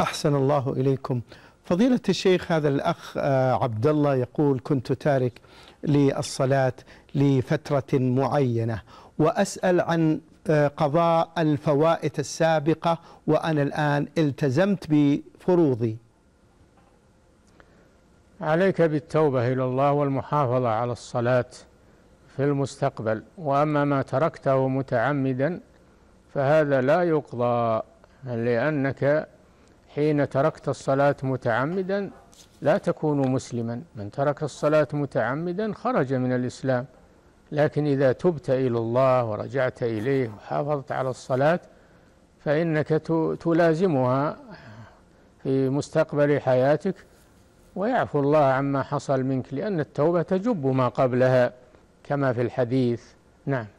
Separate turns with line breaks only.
أحسن الله
إليكم فضيلة الشيخ هذا الأخ آه، عبد الله يقول كنت تارك للصلاة لفترة معينة وأسأل عن آه، قضاء الفوائت السابقة وأنا الآن التزمت بفروضي
عليك بالتوبة إلى الله والمحافظة على الصلاة في المستقبل وأما ما تركته متعمدا فهذا لا يقضى لأنك حين تركت الصلاة متعمدا لا تكون مسلما من ترك الصلاة متعمدا خرج من الإسلام لكن إذا تبت إلى الله ورجعت إليه وحافظت على الصلاة فإنك تلازمها في مستقبل حياتك ويعفو الله عما حصل منك لأن التوبة تجب ما قبلها كما في الحديث نعم